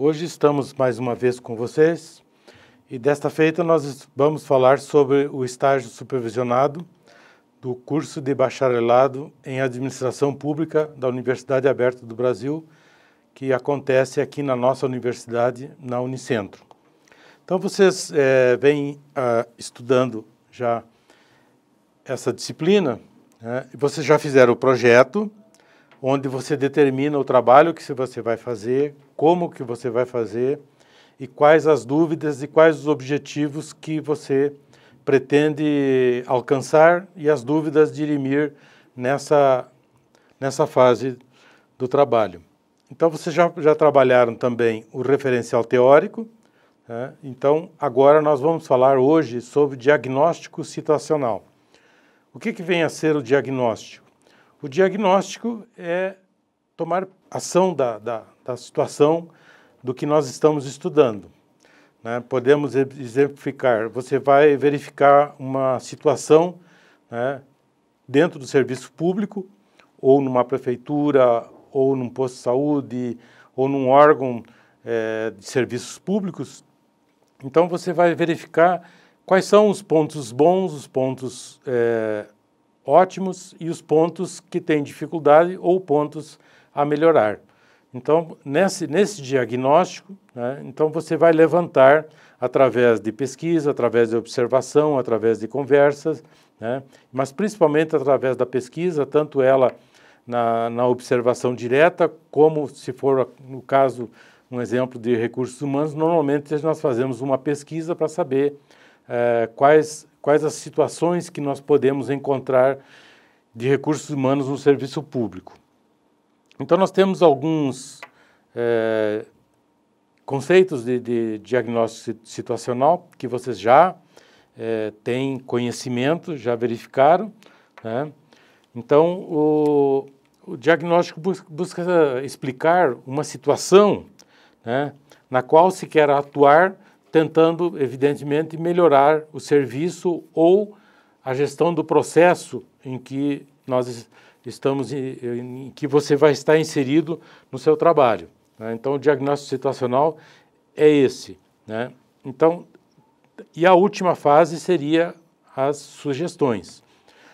Hoje estamos mais uma vez com vocês e desta feita nós vamos falar sobre o estágio supervisionado do curso de bacharelado em administração pública da Universidade Aberta do Brasil, que acontece aqui na nossa universidade, na Unicentro. Então vocês é, vêm ah, estudando já essa disciplina, né? vocês já fizeram o projeto, onde você determina o trabalho que você vai fazer, como que você vai fazer e quais as dúvidas e quais os objetivos que você pretende alcançar e as dúvidas dirimir nessa, nessa fase do trabalho. Então, vocês já, já trabalharam também o referencial teórico, né? então agora nós vamos falar hoje sobre diagnóstico situacional. O que, que vem a ser o diagnóstico? O diagnóstico é tomar ação da, da, da situação do que nós estamos estudando. Né? Podemos exemplificar: você vai verificar uma situação né, dentro do serviço público, ou numa prefeitura, ou num posto de saúde, ou num órgão é, de serviços públicos. Então você vai verificar quais são os pontos bons, os pontos é, ótimos e os pontos que têm dificuldade ou pontos a melhorar. Então, nesse, nesse diagnóstico, né, então você vai levantar através de pesquisa, através de observação, através de conversas, né, mas principalmente através da pesquisa, tanto ela na, na observação direta, como se for, no caso, um exemplo de recursos humanos, normalmente nós fazemos uma pesquisa para saber é, quais, quais as situações que nós podemos encontrar de recursos humanos no serviço público. Então, nós temos alguns é, conceitos de, de, diagnóstico situacional que vocês já é, têm conhecimento, já verificaram. Né? Então, o, o diagnóstico busca, explicar uma situação né, na qual se quer atuar, tentando, evidentemente, melhorar o serviço ou a gestão do processo em que nós estamos em, em que você vai estar inserido no seu trabalho. Né? Então, o diagnóstico situacional é esse. Né? Então, e a última fase seria as sugestões.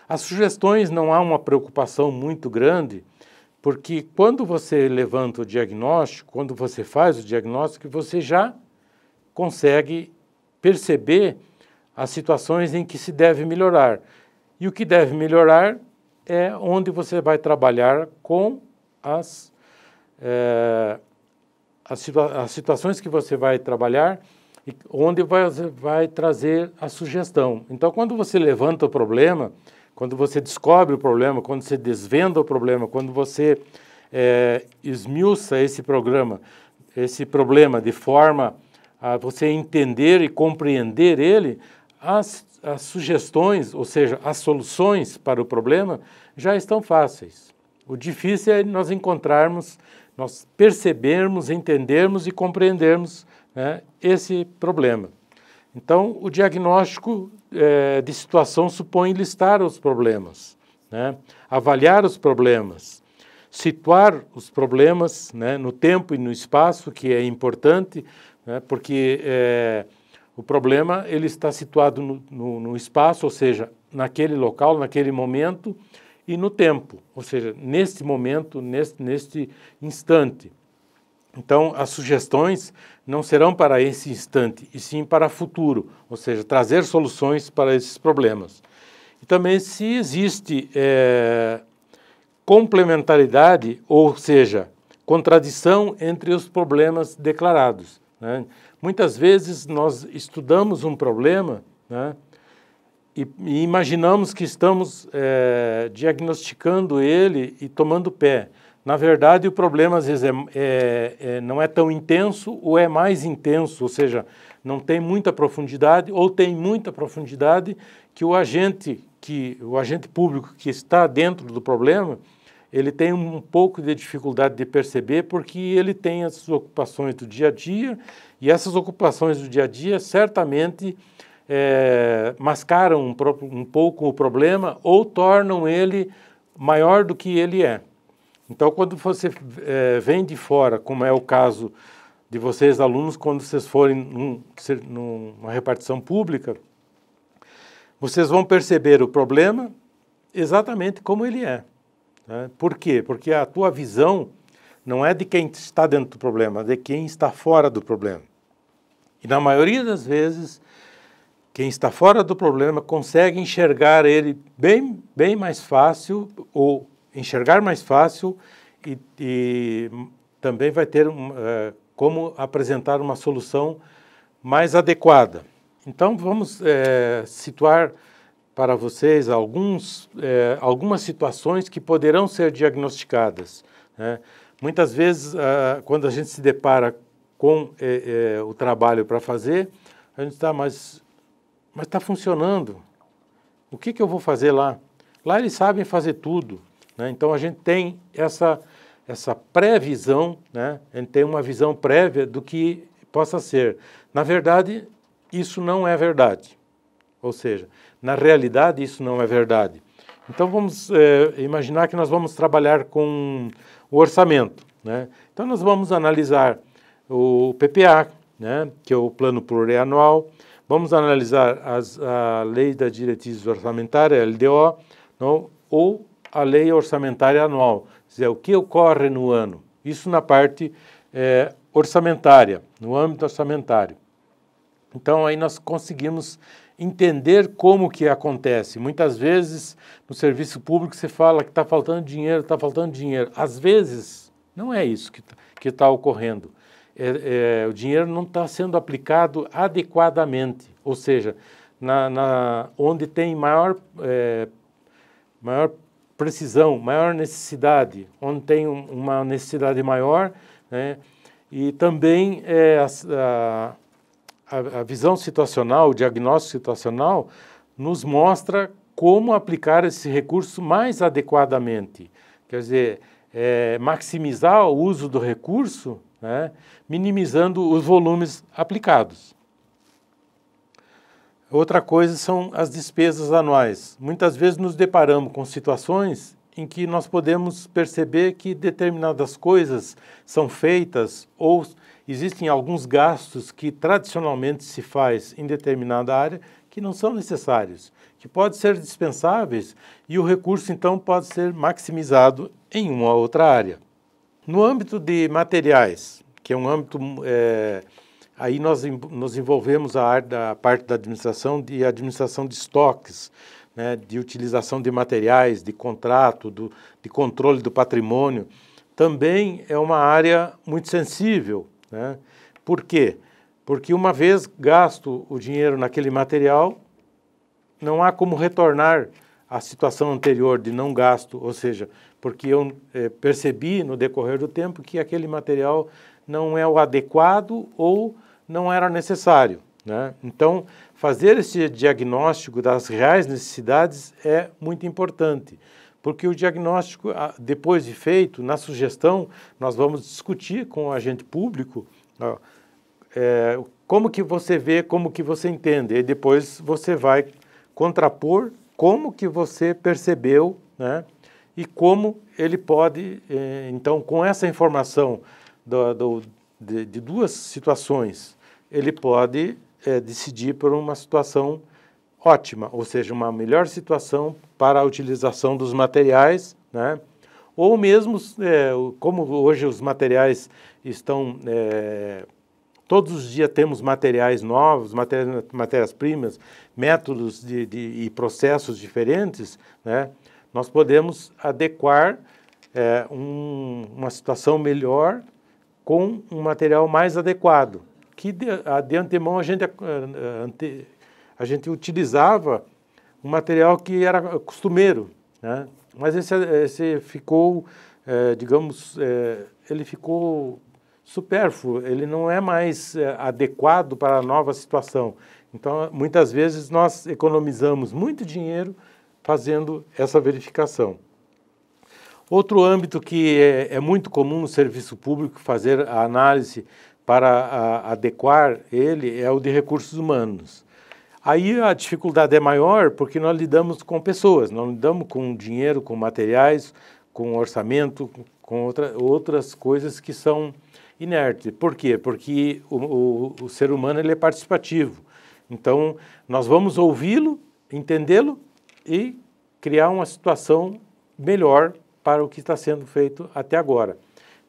As sugestões não há uma preocupação muito grande, porque quando você levanta o diagnóstico, quando você faz o diagnóstico, você já consegue perceber as situações em que se deve melhorar. E o que deve melhorar é onde você vai trabalhar com as, é, as, situa as, situações que você vai trabalhar e onde vai, vai trazer a sugestão. Então, quando você levanta o problema, quando você descobre o problema, quando você desvenda o problema, quando você é, esmiuça esse programa, esse problema de forma a você entender e compreender ele, as as sugestões, ou seja, as soluções para o problema já estão fáceis. O difícil é nós encontrarmos, nós percebermos, entendermos e compreendermos né, esse problema. Então, o diagnóstico é, de situação supõe listar os problemas, né, avaliar os problemas, situar os problemas né, no tempo e no espaço, que é importante, né, porque é, o problema ele está situado no, no, no espaço, ou seja, naquele local, naquele momento e no tempo, ou seja, neste momento, neste, neste instante. Então, as sugestões não serão para esse instante, e sim para o futuro, ou seja, trazer soluções para esses problemas. E também se existe é, complementaridade, ou seja, contradição entre os problemas declarados. Né? Muitas vezes nós estudamos um problema né? e, e, imaginamos que estamos é, diagnosticando ele e tomando pé. Na verdade, o problema às vezes é, é, é, não é tão intenso ou é mais intenso, ou seja, não tem muita profundidade ou tem muita profundidade que o agente que o agente público que está dentro do problema ele tem um pouco de dificuldade de perceber porque ele tem as ocupações do dia a dia e essas ocupações do dia a dia certamente é, mascaram um, um pouco o problema ou tornam ele maior do que ele é. Então, quando você é, vem de fora, como é o caso de vocês, alunos, quando vocês forem num, numa repartição pública, vocês vão perceber o problema exatamente como ele é. Né? Por quê? Porque a tua visão não é de quem está dentro do problema, é de quem está fora do problema. E na maioria das vezes, quem está fora do problema consegue enxergar ele bem, bem mais fácil, ou enxergar mais fácil, e, e também vai ter um, é, como apresentar uma solução mais adequada. Então, vamos é, situar para vocês alguns, é, algumas situações que poderão ser diagnosticadas. Né? Muitas vezes, quando a gente se depara com é, é, o trabalho para fazer, a gente está, mas está funcionando. O que, que eu vou fazer lá? Lá eles sabem fazer tudo. Né? Então a gente tem essa, essa previsão, né? a gente tem uma visão prévia do que possa ser. Na verdade, isso não é verdade. Ou seja, na realidade, isso não é verdade. Então, vamos é, imaginar que nós vamos trabalhar com o orçamento. Né? Então, nós vamos analisar o PPA, né, que é o Plano Plurianual, vamos analisar as, a Lei das Diretrizes Orçamentárias, LDO, não, ou a Lei Orçamentária Anual, dizer, o que ocorre no ano. Isso na parte é, orçamentária, no âmbito orçamentário. Então, aí nós conseguimos entender como que acontece. Muitas vezes no serviço público se fala que está faltando dinheiro, está faltando dinheiro. Às vezes não é isso que está tá ocorrendo. É, é, o dinheiro não está sendo aplicado adequadamente, ou seja, na, na onde tem maior, é, maior precisão, maior necessidade, onde tem um, uma necessidade maior, né? e também é, a, a a, a visão situacional, o diagnóstico situacional, nos mostra como aplicar esse recurso mais adequadamente. Quer dizer, é, maximizar o uso do recurso, né, minimizando os volumes aplicados. Outra coisa são as despesas anuais. Muitas vezes nos deparamos com situações em que nós podemos perceber que determinadas coisas são feitas ou existem alguns gastos que tradicionalmente se faz em determinada área que não são necessários, que podem ser dispensáveis e o recurso então pode ser maximizado em uma outra área. No âmbito de materiais, que é um âmbito é, aí nós nos envolvemos a, a parte da administração de administração de estoques, né, de utilização de materiais, de contrato, do, de controle do patrimônio, também é uma área muito sensível. Né? Por quê? Porque uma vez gasto o dinheiro naquele material, não há como retornar à situação anterior de não gasto, ou seja, porque eu é, percebi no decorrer do tempo que aquele material não é o adequado ou não era necessário. Né? Então, fazer esse diagnóstico das reais necessidades é muito importante, porque o diagnóstico, ah, depois de feito, na sugestão, nós vamos discutir com o agente público ó, é, como que você vê, como que você entende, e depois você vai contrapor como que você percebeu, né? E como ele pode, é, então, com essa informação do, do, de, de duas situações, ele pode é, decidir por uma situação ótima, ou seja, uma melhor situação para a utilização dos materiais, né? ou mesmo é, como hoje os materiais estão é, todos os dias temos materiais novos, matérias, matérias primas, métodos de, de, e processos diferentes, né? Nós podemos adequar é, um, uma situação melhor com um material mais adequado que de, ah, de antemão a gente, ah, ah, a gente utilizava um material que era costumeiro, né? mas esse, esse ficou, é, digamos, é, ele ficou supérfluo, ele não é mais é, adequado para a nova situação. Então, muitas vezes nós economizamos muito dinheiro fazendo essa verificação. Outro âmbito que é, é muito comum no serviço público fazer a análise para a, adequar ele é o de recursos humanos. Aí a dificuldade é maior porque nós lidamos com pessoas, nós lidamos com dinheiro, com materiais, com orçamento, com outra, outras coisas que são inertes. Por quê? Porque o, o, o ser humano ele é participativo. Então, nós vamos ouvi-lo, entendê-lo e criar uma situação melhor para o que está sendo feito até agora.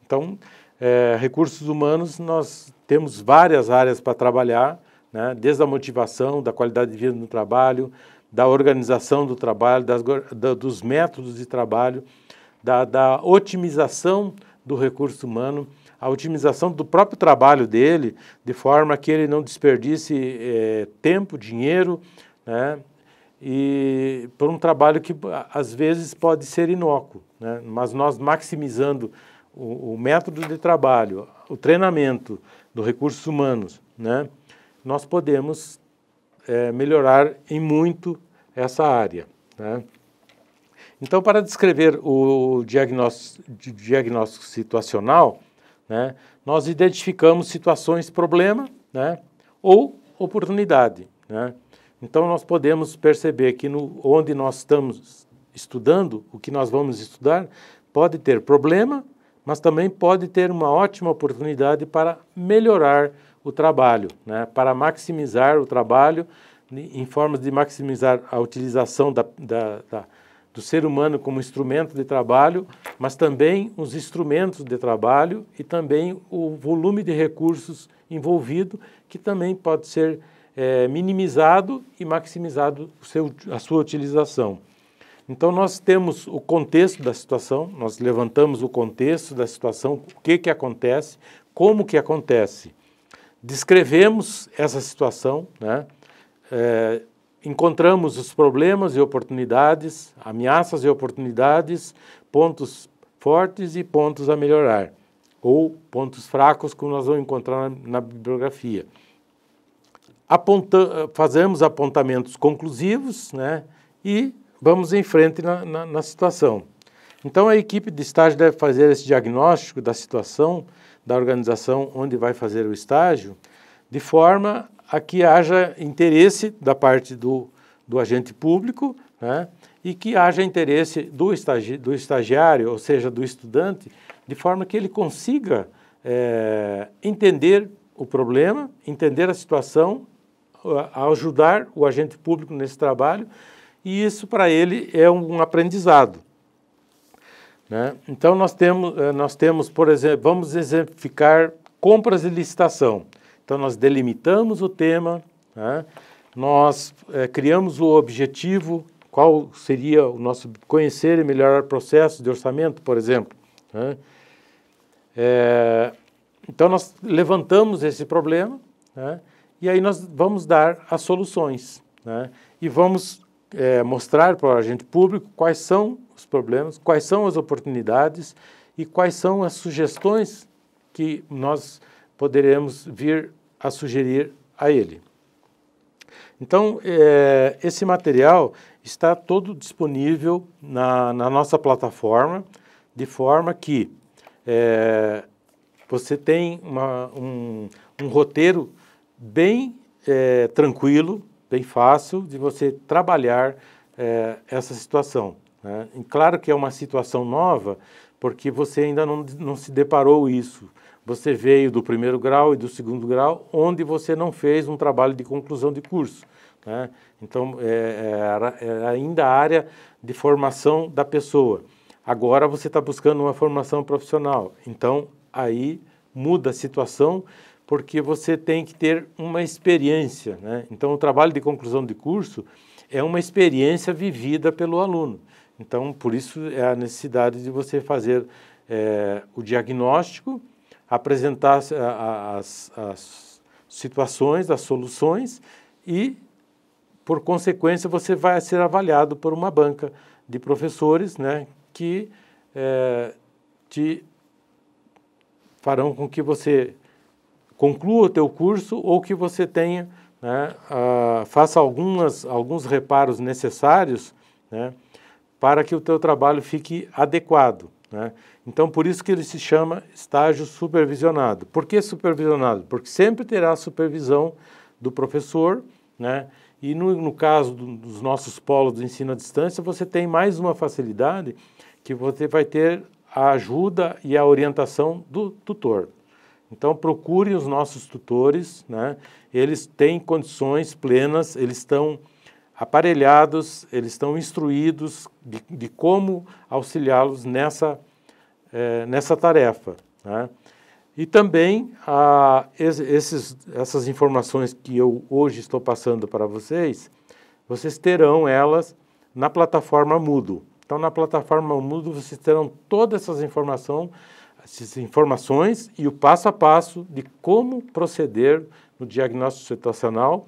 Então, é, recursos humanos, nós temos várias áreas para trabalhar, né? desde a motivação, da qualidade de vida no trabalho, da organização do trabalho, das, da, dos métodos de trabalho, da, da otimização do recurso humano, a otimização do próprio trabalho dele, de forma que ele não desperdice é, tempo, dinheiro, né? e por um trabalho que às vezes pode ser inócuo, né? mas nós maximizando o, o método de trabalho, o treinamento dos recursos humanos, né, nós podemos é, melhorar em muito essa área. Né? Então, para descrever o diagnóstico, diagnóstico situacional, né, nós identificamos situações problema né, ou oportunidade. Né? Então, nós podemos perceber que no, onde nós estamos estudando, o que nós vamos estudar, pode ter problema mas também pode ter uma ótima oportunidade para melhorar o trabalho, né? para maximizar o trabalho, em formas de maximizar a utilização da, da, da, do ser humano como instrumento de trabalho, mas também os instrumentos de trabalho e também o volume de recursos envolvido, que também pode ser é, minimizado e maximizado seu, a sua utilização. Então, nós temos o contexto da situação, nós levantamos o contexto da situação, o que, que acontece, como que acontece. Descrevemos essa situação, né? É, encontramos os problemas e oportunidades, ameaças e oportunidades, pontos fortes e pontos a melhorar, ou pontos fracos que nós vamos encontrar na, na bibliografia. Aponta, fazemos apontamentos conclusivos né? e vamos em frente na, na, na situação. Então, a equipe de estágio deve fazer esse diagnóstico da situação da organização onde vai fazer o estágio, de forma a que haja interesse da parte do, do agente público né, e que haja interesse do, estagi, do estagiário, ou seja, do estudante, de forma que ele consiga é, entender o problema, entender a situação, ajudar o agente público nesse trabalho e isso para ele é um aprendizado. Né? Então, nós temos, eh, nós temos, por exemplo, vamos exemplificar compras e licitação. Então, nós delimitamos o tema, né? nós é, criamos o objetivo, qual seria o nosso conhecer e melhorar processos de orçamento, por exemplo. Né? É, então, nós levantamos esse problema né? e aí nós vamos dar as soluções né? e vamos é, mostrar para o agente público quais são os problemas, quais são as oportunidades e quais são as sugestões que nós poderemos vir a sugerir a ele. Então, é, esse material está todo disponível na, na, nossa plataforma, de forma que é, você tem uma, um, um, roteiro bem é, tranquilo, bem fácil de você trabalhar é, essa situação. Né? claro que é uma situação nova, porque você ainda não, não se deparou isso. Você veio do primeiro grau e do segundo grau, onde você não fez um trabalho de conclusão de curso. Né? Então, é, é, é ainda a área de formação da pessoa. Agora você está buscando uma formação profissional. Então, aí muda a situação porque você tem que ter uma experiência. Né? Então, o trabalho de conclusão de curso é uma experiência vivida pelo aluno. Então, por isso é a necessidade de você fazer é, o diagnóstico, apresentar eh, as, as situações, as soluções e, por consequência, você vai ser avaliado por uma banca de professores né, que é, te farão com que você conclua o teu curso ou que você tenha, né, uh, faça algumas, alguns reparos necessários né, para que o teu trabalho fique adequado. Né? Então, por isso que ele se chama estágio supervisionado. Por que supervisionado? Porque sempre terá supervisão do professor, né? E no, no caso do, dos nossos polos do ensino à distância, você tem mais uma facilidade que você vai ter a ajuda e a orientação do tutor. Então procure os nossos tutores, né? eles têm condições plenas, eles estão aparelhados, eles estão instruídos de, de como auxiliá-los nessa, é, nessa tarefa. Né? E também a esses, essas informações que eu hoje estou passando para vocês, vocês terão elas na plataforma Mudo. Então, na plataforma Mudo, vocês terão toda essa informação essas informações e o passo a passo de como proceder no diagnóstico situacional.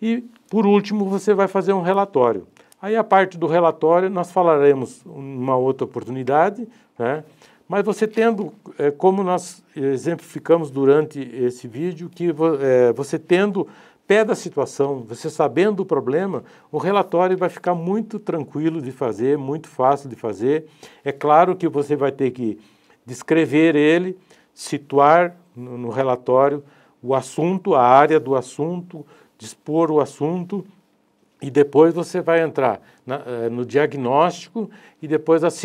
E, por último, você vai fazer um relatório. Aí a parte do relatório nós falaremos uma outra oportunidade, né? mas você tendo, é, como nós exemplificamos durante esse vídeo, que é, você tendo pé da situação, você sabendo o problema, o relatório vai ficar muito tranquilo de fazer, muito fácil de fazer. É claro que você vai ter que descrever ele, situar no, no relatório o assunto, a área do assunto, dispor o assunto e depois você vai entrar na, eh, no diagnóstico e depois as,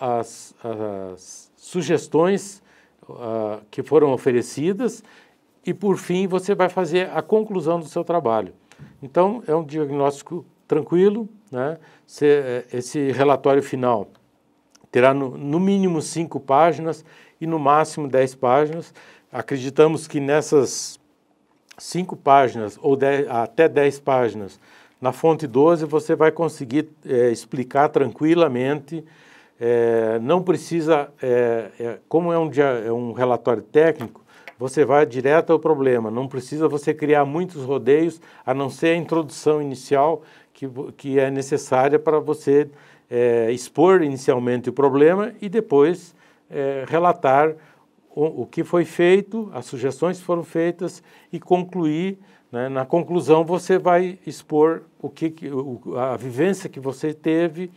as, as sugestões uh, que foram oferecidas e por fim você vai fazer a conclusão do seu trabalho. Então é um diagnóstico tranquilo, né? Se, eh, esse relatório final terá no, no mínimo cinco páginas e no máximo dez páginas. Acreditamos que nessas cinco páginas ou dez, até dez páginas, na fonte 12 você vai conseguir é, explicar tranquilamente. É, não precisa, eh, é, como um, é um relatório técnico, você vai direto ao problema. Não precisa você criar muitos rodeios, a não ser a introdução inicial que, que é necessária para você é, expor inicialmente o problema e depois é, relatar o, o, que foi feito, as sugestões foram feitas e concluir. Né? Na conclusão, você vai expor o que, o, a vivência que você teve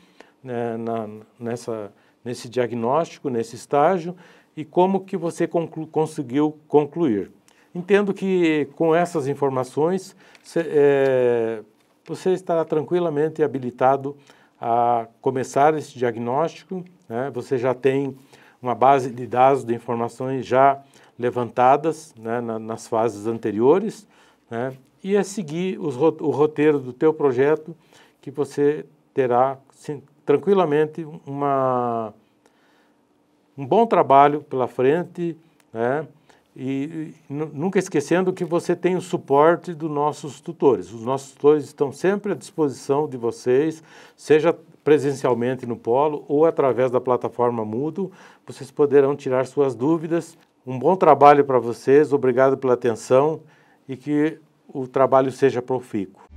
né, na, nessa, nesse diagnóstico, nesse estágio e como que você conclu, conseguiu concluir. Entendo que com essas informações cê, é, você estará tranquilamente habilitado a começar esse diagnóstico. Né? Você já tem uma base de dados, de informações já levantadas né, na, nas fases anteriores, né? e é seguir os, o roteiro do teu projeto que você terá sim, tranquilamente uma, um bom trabalho pela frente, né? e nunca esquecendo que você tem o suporte dos nossos tutores. Os nossos tutores estão sempre à disposição de vocês, seja presencialmente no Polo ou através da plataforma Mudo. Vocês poderão tirar suas dúvidas. Um bom trabalho para vocês, obrigado pela atenção e que o trabalho seja profícuo.